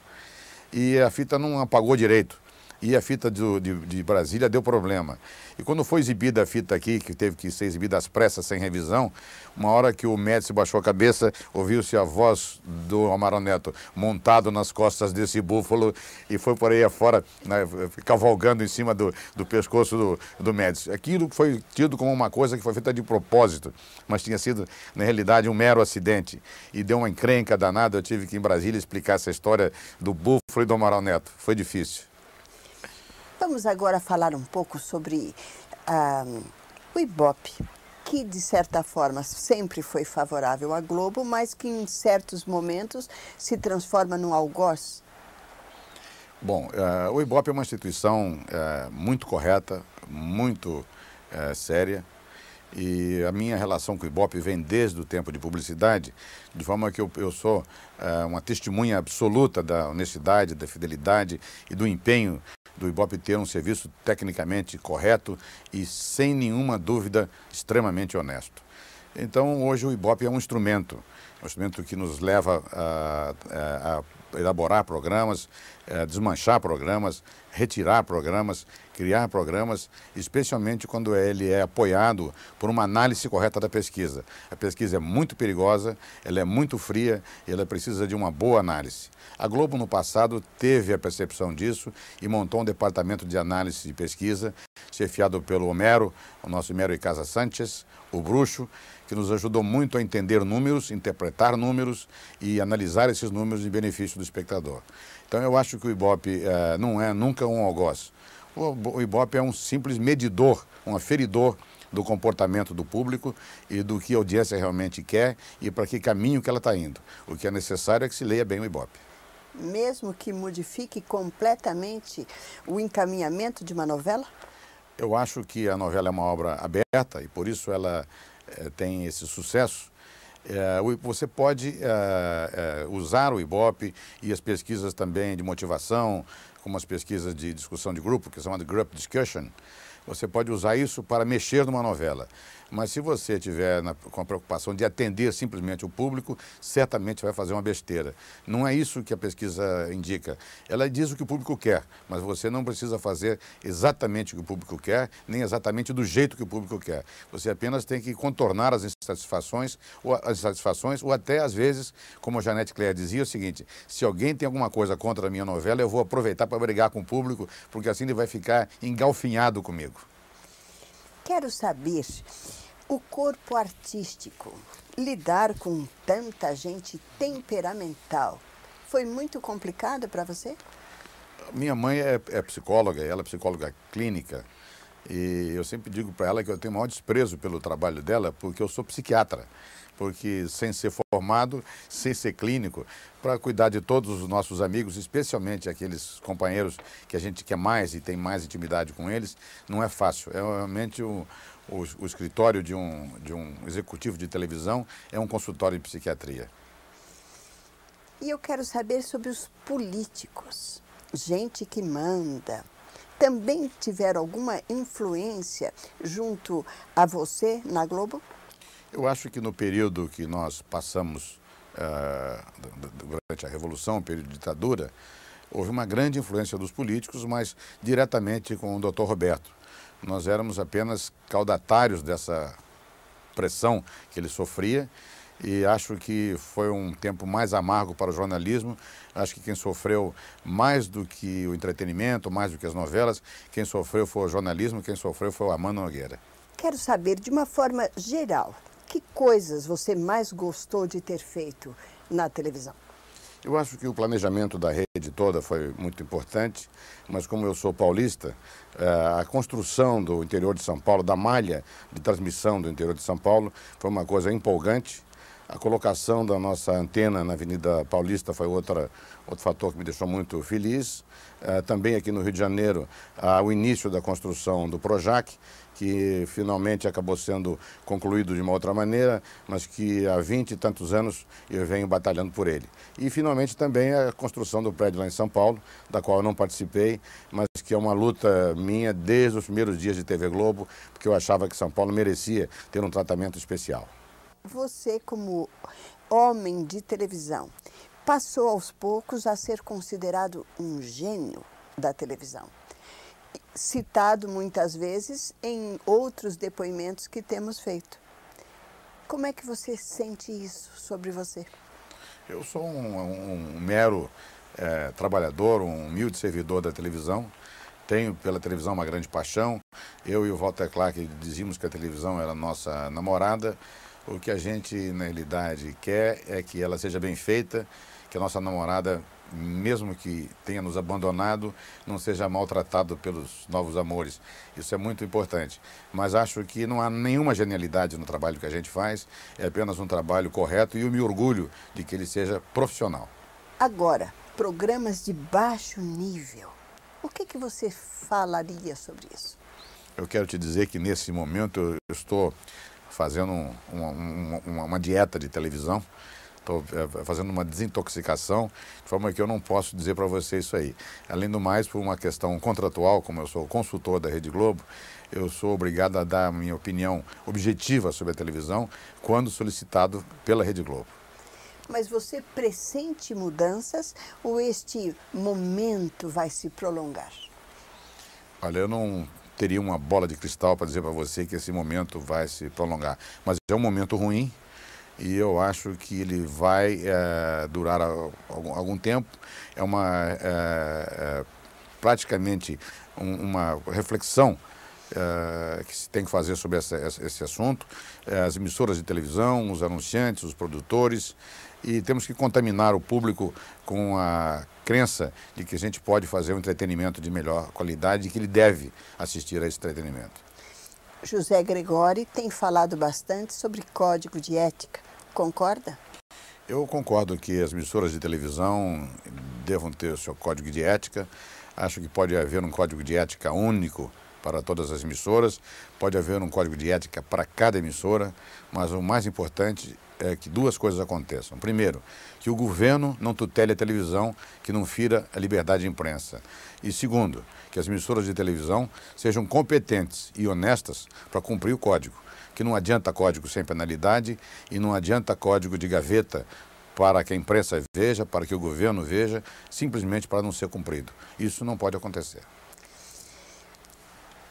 E a fita não apagou direito e a fita de, de, de, Brasília deu problema. E quando foi exibida a fita aqui, que teve que ser exibida às pressas, sem revisão, uma hora que o médico baixou a cabeça, ouviu-se a voz do Amaral Neto, montado nas costas desse búfalo, e foi por aí afora, né, cavalgando em cima do, do pescoço do, do Aquilo foi tido como uma coisa que foi feita de propósito, mas tinha sido, na realidade, um mero acidente. E deu uma encrenca danada, eu tive que ir em Brasília explicar essa história do búfalo e do Amaral Neto. Foi difícil. Vamos agora falar um pouco sobre o Ibope, que de certa forma sempre foi favorável à Globo, mas que em certos momentos se transforma num algoz. Bom, uh, o Ibope é uma instituição uh, muito correta, muito uh, séria, e a minha relação com o Ibope vem desde o tempo de publicidade, de forma que eu, eu sou uh, uma testemunha absoluta da honestidade, da fidelidade e do empenho do Ibope ter um serviço tecnicamente correto e, sem nenhuma dúvida, extremamente honesto. Então, hoje o Ibope é um instrumento, um instrumento que nos leva a, a, elaborar programas, a desmanchar programas, retirar programas criar programas, especialmente quando ele é apoiado por uma análise correta da pesquisa. A pesquisa é muito perigosa, ela é muito fria e ela precisa de uma boa análise. A Globo, no passado, teve a percepção disso e montou um departamento de análise de pesquisa, chefiado pelo Homero, o nosso Homero e Casa Sanches, o Bruxo, que nos ajudou muito a entender números, interpretar números e analisar esses números em benefício do espectador. Então, eu acho que o Ibope eh, não é nunca um algoz. O Ibope é um simples medidor, um aferidor do comportamento do público e do que a audiência realmente quer e para que caminho que ela está indo. O que é necessário é que se leia bem o Ibope. Mesmo que modifique completamente o encaminhamento de uma novela? Eu acho que a novela é uma obra aberta e por isso ela é, tem esse sucesso. É, você pode é, usar o Ibope e as pesquisas também de motivação, algumas pesquisas de discussão de grupo, que é chamada Group Discussion, você pode usar isso para mexer numa novela. Mas se você tiver na, com a preocupação de atender simplesmente o público, certamente vai fazer uma besteira. Não é isso que a pesquisa indica. Ela diz o que o público quer, mas você não precisa fazer exatamente o que o público quer, nem exatamente do jeito que o público quer. Você apenas tem que contornar as insatisfações, ou as insatisfações, ou até às vezes, como a Janete Claire dizia, é o seguinte: se alguém tem alguma coisa contra a minha novela, eu vou aproveitar para brigar com o público, porque assim ele vai ficar engalfinhado comigo. Quero saber o corpo artístico, lidar com tanta gente temperamental, foi muito complicado para você? Minha mãe é, é psicóloga, ela é psicóloga clínica. E eu sempre digo para ela que eu tenho o maior desprezo pelo trabalho dela, porque eu sou psiquiatra porque sem ser formado, sem ser clínico, para cuidar de todos os nossos amigos, especialmente aqueles companheiros que a gente quer mais e tem mais intimidade com eles, não é fácil. É realmente o, o, o escritório de um, de um executivo de televisão é um consultório de psiquiatria. E eu quero saber sobre os políticos, gente que manda, também tiveram alguma influência junto a você na Globo? Eu acho que no período que nós passamos uh, durante a Revolução, período de ditadura, houve uma grande influência dos políticos, mas diretamente com o doutor Roberto. Nós éramos apenas caudatários dessa pressão que ele sofria e acho que foi um tempo mais amargo para o jornalismo. Acho que quem sofreu mais do que o entretenimento, mais do que as novelas, quem sofreu foi o jornalismo, quem sofreu foi o Amanda Nogueira. Quero saber, de uma forma geral, que coisas você mais gostou de ter feito na televisão? Eu acho que o planejamento da rede toda foi muito importante, mas como eu sou paulista, eh, a construção do interior de São Paulo, da malha de transmissão do interior de São Paulo, foi uma coisa empolgante. A colocação da nossa antena na Avenida Paulista foi outra, outro fator que me deixou muito feliz. Eh, também aqui no Rio de Janeiro, ah, o início da construção do Projac, que finalmente acabou sendo concluído de uma outra maneira, mas que há vinte e tantos anos eu venho batalhando por ele. E finalmente também a construção do prédio lá em São Paulo, da qual eu não participei, mas que é uma luta minha desde os primeiros dias de TV Globo, porque eu achava que São Paulo merecia ter um tratamento especial. Você, como homem de televisão, passou aos poucos a ser considerado um gênio da televisão citado muitas vezes em outros depoimentos que temos feito. Como é que você sente isso sobre você? Eu sou um, um, mero é, trabalhador, um humilde servidor da televisão. Tenho pela televisão uma grande paixão. Eu e o Walter Clark dizíamos que a televisão era nossa namorada. O que a gente, na realidade, quer é que ela seja bem feita, que a nossa namorada mesmo que tenha nos abandonado, não seja maltratado pelos novos amores. Isso é muito importante. Mas acho que não há nenhuma genialidade no trabalho que a gente faz, é apenas um trabalho correto e eu me orgulho de que ele seja profissional. Agora, programas de baixo nível. O que, que você falaria sobre isso? Eu quero te dizer que nesse momento eu estou fazendo uma, uma, uma dieta de televisão Estou é, fazendo uma desintoxicação, de forma que eu não posso dizer para você isso aí. Além do mais, por uma questão contratual, como eu sou consultor da Rede Globo, eu sou obrigado a dar a minha opinião objetiva sobre a televisão quando solicitado pela Rede Globo mas você pressente mudanças ou este momento vai se prolongar? Olha, eu não teria uma bola de cristal para dizer para você que esse momento vai se prolongar, mas é um momento ruim, e eu acho que ele vai é, durar algum, algum, tempo. É uma é, é, praticamente um, uma reflexão que se tem que fazer sobre essa, esse assunto. as emissoras de televisão, os anunciantes, os produtores e temos que contaminar o público com a crença de que a gente pode fazer um entretenimento de melhor qualidade e que ele deve assistir a esse entretenimento. José Gregori tem falado bastante sobre código de ética. Concorda? Eu concordo que as emissoras de televisão devam ter o seu código de ética. Acho que pode haver um código de ética único para todas as emissoras, pode haver um código de ética para cada emissora, mas o mais importante é que duas coisas aconteçam. Primeiro, que o governo não tutele a televisão, que não fira a liberdade de imprensa. E segundo, que as emissoras de televisão sejam competentes e honestas para cumprir o código. Que não adianta código sem penalidade e não adianta código de gaveta para que a imprensa veja, para que o governo veja, simplesmente para não ser cumprido. Isso não pode acontecer.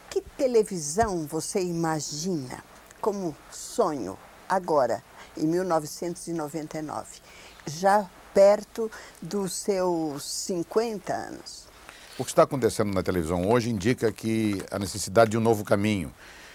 Que televisão você imagina como sonho agora, em 1999, já perto dos seus 50 anos? O que está acontecendo na televisão hoje indica que a necessidade de um novo caminho,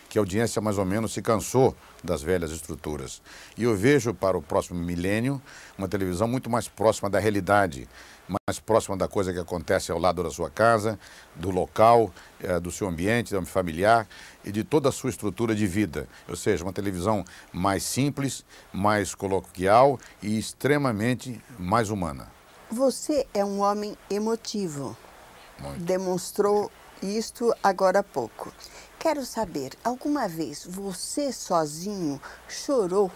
que a audiência mais ou menos se cansou das velhas estruturas. E eu vejo para o próximo milênio uma televisão muito mais próxima da realidade, mais próxima da coisa que acontece ao lado da sua casa, do local, eh, do seu ambiente familiar e de toda a sua estrutura de vida. Ou seja, uma televisão mais simples, mais coloquial e extremamente mais humana. Você é um homem emotivo. Muito. Demonstrou isto agora há pouco. Quero saber, alguma vez você sozinho chorou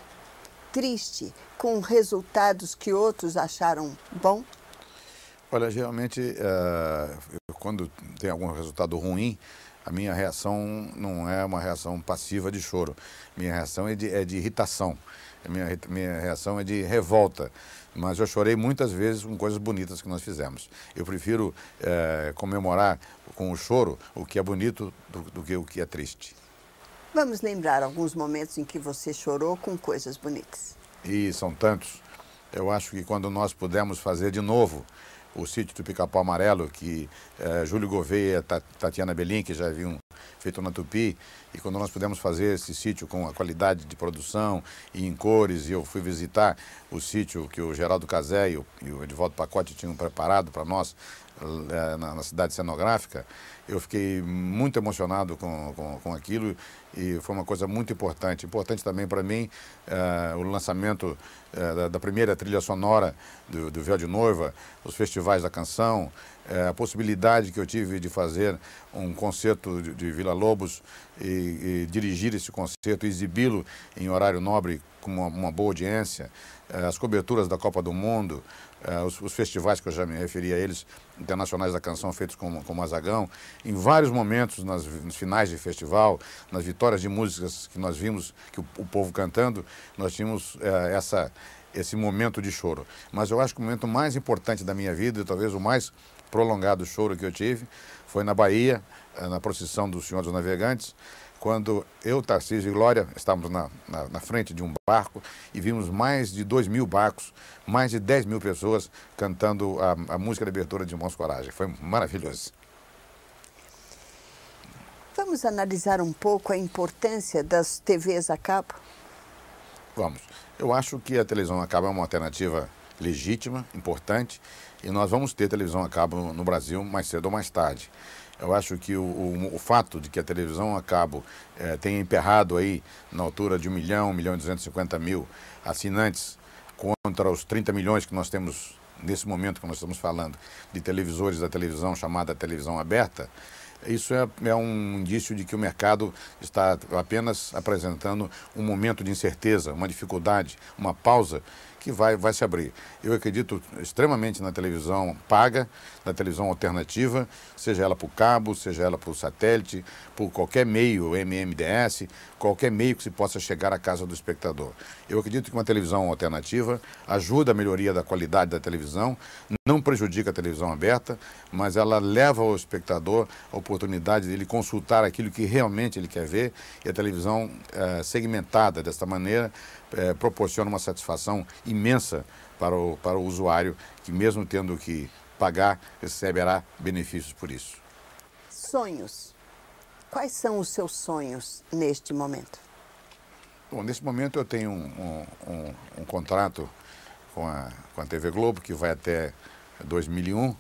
triste com resultados que outros acharam bom? Olha, geralmente, uh, quando tem algum resultado ruim, a minha reação não é uma reação passiva de choro. Minha reação é de, é de irritação minha, minha reação é de revolta. Mas eu chorei muitas vezes com coisas bonitas que nós fizemos. Eu prefiro é, comemorar com o choro o que é bonito do, do que o que é triste. Vamos lembrar alguns momentos em que você chorou com coisas bonitas. E são tantos. Eu acho que quando nós pudermos fazer de novo o sítio do Picapau Amarelo, que eh, Júlio Gouveia e Tatiana Belin, que já haviam feito na Tupi, e quando nós pudemos fazer esse sítio com a qualidade de produção e em cores, e eu fui visitar o sítio que o Geraldo Cazé e o, e o Edivaldo Pacote tinham preparado para nós eh, na, na cidade cenográfica, eu fiquei muito emocionado com, com, com aquilo e foi uma coisa muito importante. Importante também para mim uh, o lançamento uh, da, da, primeira trilha sonora do, do Véu de Noiva, os festivais da canção, uh, a possibilidade que eu tive de fazer um concerto de, de Vila Lobos e, e, dirigir esse concerto, exibi-lo em horário nobre com uma, uma boa audiência, as coberturas da Copa do Mundo, é, os, os, festivais que eu já me referi a eles, internacionais da canção, feitos com, com Mazagão, em vários momentos, nas, nos finais de festival, nas vitórias de músicas que nós vimos, que o, o povo cantando, nós tínhamos é, essa, esse momento de choro. Mas eu acho que o momento mais importante da minha vida, e talvez o mais prolongado choro que eu tive, foi na Bahia, é, na procissão do Senhor dos Navegantes, quando eu, Tarcísio e Glória estávamos na, na, na, frente de um barco e vimos mais de 2 mil barcos, mais de 10 mil pessoas cantando a, a música abertura de Mons Coragem. Foi maravilhoso. Vamos analisar um pouco a importância das TVs a cabo? Vamos. Eu acho que a televisão a cabo é uma alternativa legítima, importante, e nós vamos ter televisão a cabo no Brasil mais cedo ou mais tarde. Eu acho que o, o, o, fato de que a televisão a cabo eh, tenha emperrado aí na altura de 1 milhão, 1 milhão e 250 mil assinantes contra os 30 milhões que nós temos nesse momento que nós estamos falando de televisores da televisão chamada televisão aberta, isso é, é um indício de que o mercado está apenas apresentando um momento de incerteza, uma dificuldade, uma pausa que vai, vai se abrir. Eu acredito extremamente na televisão paga, na televisão alternativa, seja ela por cabo, seja ela por satélite, por qualquer meio, MMDS, qualquer meio que se possa chegar à casa do espectador. Eu acredito que uma televisão alternativa ajuda a melhoria da qualidade da televisão, não prejudica a televisão aberta, mas ela leva ao espectador a oportunidade dele consultar aquilo que realmente ele quer ver e a televisão eh, segmentada desta maneira é, proporciona uma satisfação imensa para o, para o usuário, que mesmo tendo que pagar, receberá benefícios por isso. Sonhos. Quais são os seus sonhos neste momento? Bom, nesse momento eu tenho um, um, um, um contrato com a, com a TV Globo, que vai até 2001.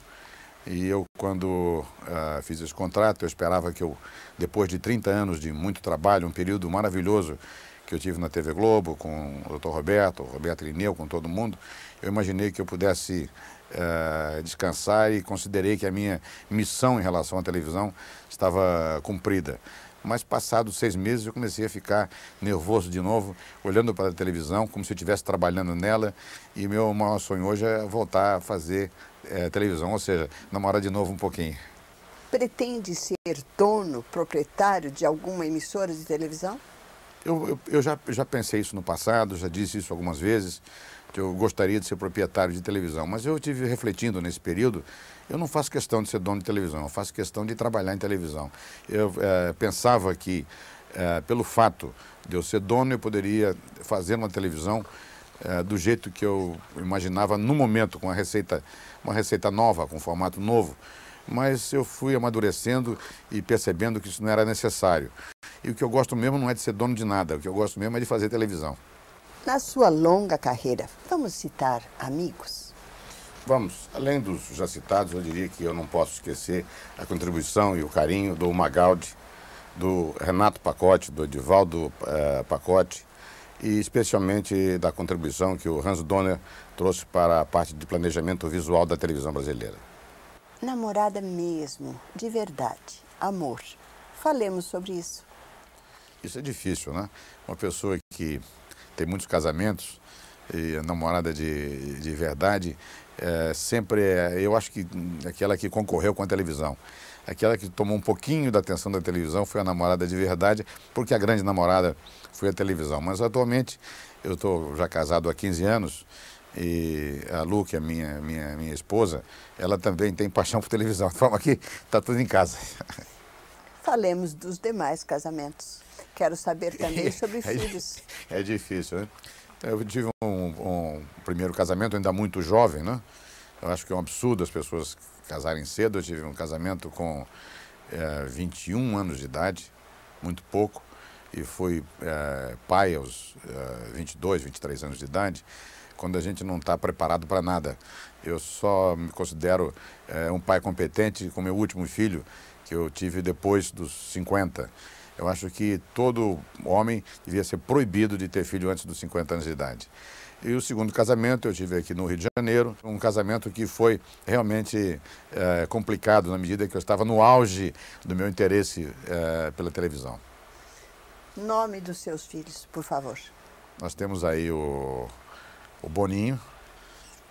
E eu, quando uh, fiz esse contrato, eu esperava que eu, depois de 30 anos de muito trabalho, um período maravilhoso que eu tive na TV Globo, com o doutor Roberto, Roberto Lineu, com todo mundo, eu imaginei que eu pudesse uh, descansar e considerei que a minha missão em relação à televisão estava cumprida. Mas passados seis meses eu comecei a ficar nervoso de novo, olhando para a televisão, como se eu estivesse trabalhando nela. E meu maior sonho hoje é voltar a fazer é, televisão, ou seja, namorar de novo um pouquinho. Pretende ser dono, proprietário de alguma emissora de televisão? eu, eu, já, já pensei isso no passado, já disse isso algumas vezes, que eu gostaria de ser proprietário de televisão, mas eu tive refletindo nesse período eu não faço questão de ser dono de televisão, eu faço questão de trabalhar em televisão. Eu é, pensava que, é, pelo fato de eu ser dono, eu poderia fazer uma televisão é, do jeito que eu imaginava no momento, com uma receita, uma receita nova, com um formato novo mas eu fui amadurecendo e percebendo que isso não era necessário. E o que eu gosto mesmo não é de ser dono de nada, o que eu gosto mesmo é de fazer televisão. Na sua longa carreira, vamos citar amigos? Vamos, além dos já citados, eu diria que eu não posso esquecer a contribuição e o carinho do Magaldi, do Renato Pacote, do Edivaldo uh, Pacote, e especialmente da contribuição que o Hans Donner trouxe para a parte de planejamento visual da televisão brasileira namorada mesmo, de verdade, amor. Falemos sobre isso. Isso é difícil, né? Uma pessoa que tem muitos casamentos e a é namorada de, de verdade é, sempre é, eu acho que aquela que concorreu com a televisão. Aquela que tomou um pouquinho da atenção da televisão foi a namorada de verdade, porque a grande namorada foi a televisão. Mas atualmente, eu estou já casado há 15 anos e a Lu, que é minha, minha, minha esposa, ela também tem paixão por televisão. De forma que está tudo em casa. Falemos dos demais casamentos. Quero saber também sobre é filhos. É, é difícil, né? Eu tive um, um, primeiro casamento ainda muito jovem, né? Eu acho que é um absurdo as pessoas casarem cedo. Eu tive um casamento com é, eh, 21 anos de idade, muito pouco, e fui é, pai aos é, 22, 23 anos de idade quando a gente não está preparado para nada. Eu só me considero é, um pai competente com meu último filho, que eu tive depois dos 50. Eu acho que todo homem devia ser proibido de ter filho antes dos 50 anos de idade. E o segundo casamento eu tive aqui no Rio de Janeiro, um casamento que foi realmente é, complicado na medida que eu estava no auge do meu interesse é, pela televisão. Nome dos seus filhos, por favor. Nós temos aí o o Boninho,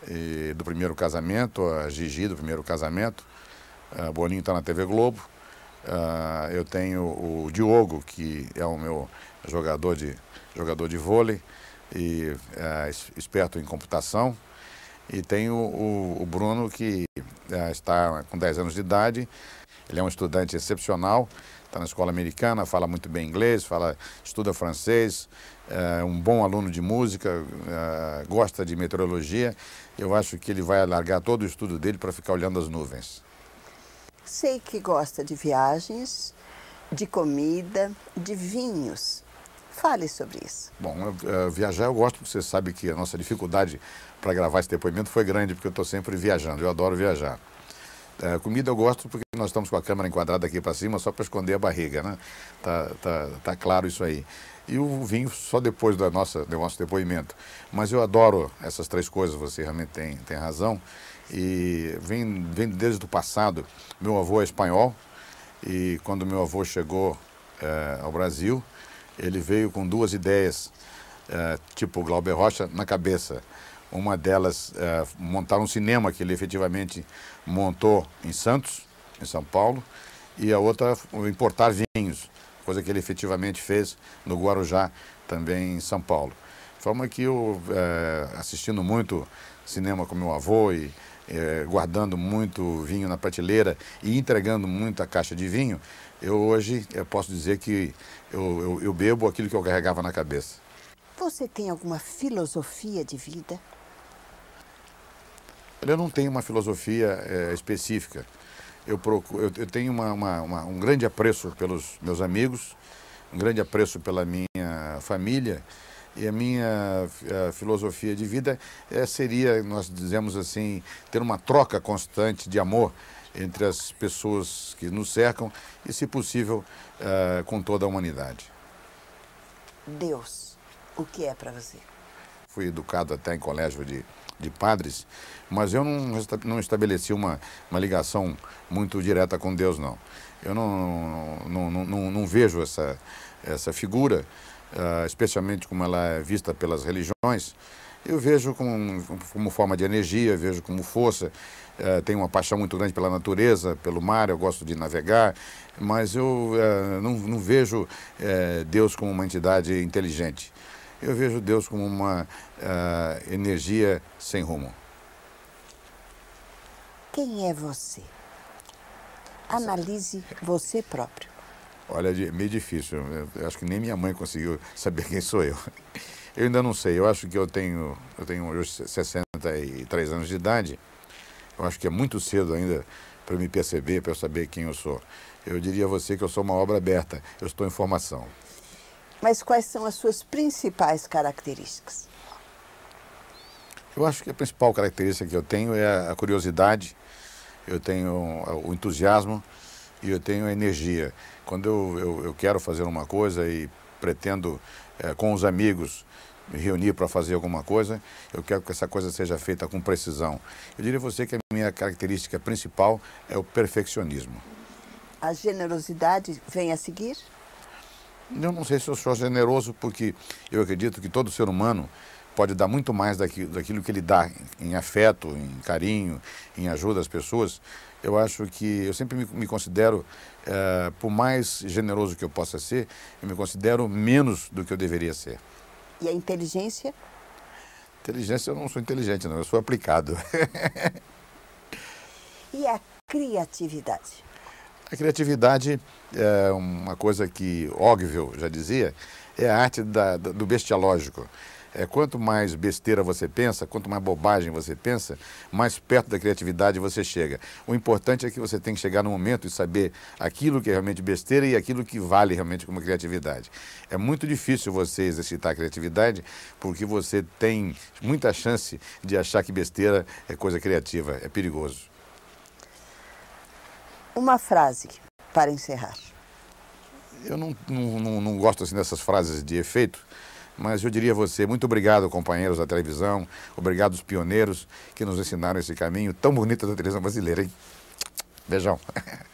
e, do primeiro casamento, a Gigi do primeiro casamento. Uh, Boninho está na TV Globo. Uh, eu tenho o Diogo, que é o meu jogador de, jogador de vôlei e uh, esperto em computação. E tenho o, o Bruno, que é, está com 10 anos de idade. Ele é um estudante excepcional, está na escola americana, fala muito bem inglês, fala, estuda francês, é um bom aluno de música, é, gosta de meteorologia. Eu acho que ele vai largar todo o estudo dele para ficar olhando as nuvens. Sei que gosta de viagens, de comida, de vinhos. Fale sobre isso. Bom, eu, eh, viajar eu gosto, porque você sabe que a nossa dificuldade para gravar esse depoimento foi grande, porque eu estou sempre viajando, eu adoro viajar. Uh, comida eu gosto porque nós estamos com a câmera enquadrada aqui para cima só para esconder a barriga, né? Tá, tá, tá claro isso aí. E o vinho só depois da nossa, do nosso depoimento. Mas eu adoro essas três coisas, você realmente tem, tem razão. E vem, vem desde o passado. Meu avô é espanhol e quando meu avô chegou eh, ao Brasil, ele veio com duas ideias, uh, tipo Glauber Rocha, na cabeça. Uma delas, é, montar um cinema que ele efetivamente montou em Santos, em São Paulo, e a outra, importar vinhos, coisa que ele efetivamente fez no Guarujá, também em São Paulo. De forma que eu, é, assistindo muito cinema com meu avô e eh, guardando muito vinho na prateleira e entregando muita caixa de vinho, eu hoje eu posso dizer que eu, eu, eu bebo aquilo que eu carregava na cabeça. Você tem alguma filosofia de vida? Eu não tenho uma filosofia eh, específica. Eu, procuro, eu, eu tenho uma, uma, uma, um grande apreço pelos meus amigos, um grande apreço pela minha família e a minha a filosofia de vida é, seria, nós dizemos assim, ter uma troca constante de amor entre as pessoas que nos cercam e, se possível, uh, com toda a humanidade. Deus, o que é para você? Fui educado até em colégio de, de padres, mas eu não, não estabeleci uma, uma ligação muito direta com Deus, não. Eu não, não, não, não, não vejo essa, essa figura uh, especialmente como ela é vista pelas religiões, eu vejo como, como forma de energia, vejo como força. Uh, tenho uma paixão muito grande pela natureza, pelo mar, eu gosto de navegar, mas eu uh, não, não, vejo uh, Deus como uma entidade inteligente. Eu vejo Deus como uma energia sem rumo. Quem é você? Analise você próprio. Olha, é meio difícil. Eu acho que nem minha mãe conseguiu saber quem sou eu. Eu ainda não sei. Eu acho que eu tenho, eu tenho 63 anos de idade. Eu acho que é muito cedo ainda para me perceber, para eu saber quem eu sou. Eu diria a você que eu sou uma obra aberta. Eu estou em formação. Mas quais são as suas principais características? Eu acho que a principal característica que eu tenho é a curiosidade, eu tenho ah, o entusiasmo e eu tenho energia. Quando eu, eu, eu quero fazer uma coisa e pretendo, é, com os amigos, me reunir para fazer alguma coisa, eu quero que essa coisa seja feita com precisão. Eu diria a você que a minha característica principal é o perfeccionismo. A generosidade vem a seguir? Eu não sei se eu sou generoso, porque eu acredito que todo ser humano pode dar muito mais daquilo, daquilo que ele dá em afeto, em carinho, em ajuda às pessoas. Eu acho que eu sempre me, me considero, eh, por mais generoso que eu possa ser, eu me considero menos do que eu deveria ser. E a inteligência? Inteligência, eu não sou inteligente, não, eu sou aplicado. e a criatividade? A criatividade é uma coisa que Ogville já dizia, é a arte da, do bestialógico. É, quanto mais besteira você pensa, quanto mais bobagem você pensa, mais perto da criatividade você chega. O importante é que você tem que chegar no momento e saber aquilo que é realmente besteira e aquilo que vale realmente como criatividade. É muito difícil você exercitar a criatividade porque você tem muita chance de achar que besteira é coisa criativa, é perigoso. Uma frase para encerrar. Eu não, não, não, não gosto assim, dessas frases de efeito, mas eu diria a você, muito obrigado, companheiros da televisão, obrigado os pioneiros que nos ensinaram esse caminho tão bonito da televisão brasileira, hein? Beijão.